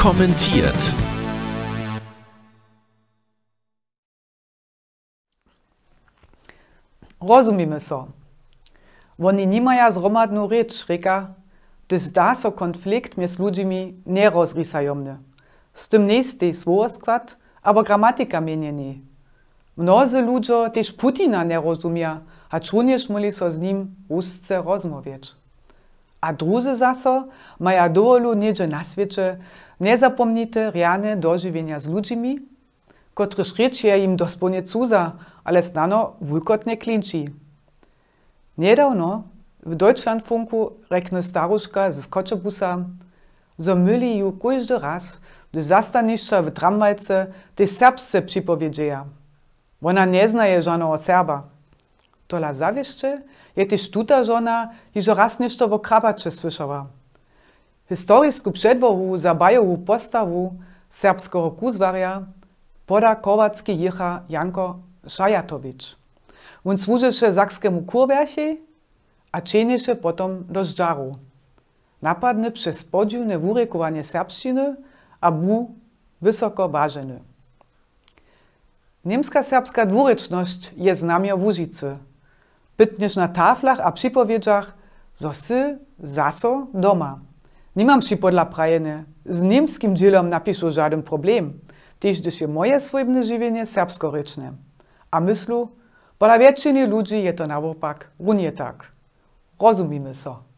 kommentiert. Rozumíme so. Oni nimają zromadną rzecz, rzeka, gdyż da so konflikt między ludźmi nie rozrysajomny. Z tym nie aber gramatika mienie nie. Mnozy ludzie Putina nie rozumia, a również mieli so z nim ustce rozmawiać. A drugi zasor, maja dolu niedzie na świecie niezapomnite, reane dożywienia z ludźmi, kotryż rzecz je im dosponie cuza, ale znano wulkotnie klinci. Niedawno w Deutschlandfunku rekne staruszka z Koczebusa, że myli ju każdy raz do zastaniszcza w tramwajce, te serbsce przypowiedzieja. Ona nie znaje żadnego Serba tola zawieszcze, je tež tuta žona, hižo raz nešto w Krabače slyšała. Historisku przedworu za bajovu postavu serbskiego kuzwaria poda kowacki jecha Janko Szajatowicz. On służysze zakskiemu kurwerche, a czynisze potem do Żdżaru. Napadny przez podziwne wurekowanie serbszczyny, a był wysoko ważny. Niemska serbska dwureczność jest znamio w Użycy – Bytniesz na taflach a przy przypowiedziach, zosy zaso doma. Nie mam przypodla prajene. Z niemskim dzielom napiszę żaden problem. Tyż, gdyż je moje swojbne żywienie serbskoryczne. A myślu, bo dla większości ludzi je to wopak, runie tak. Rozumimy so.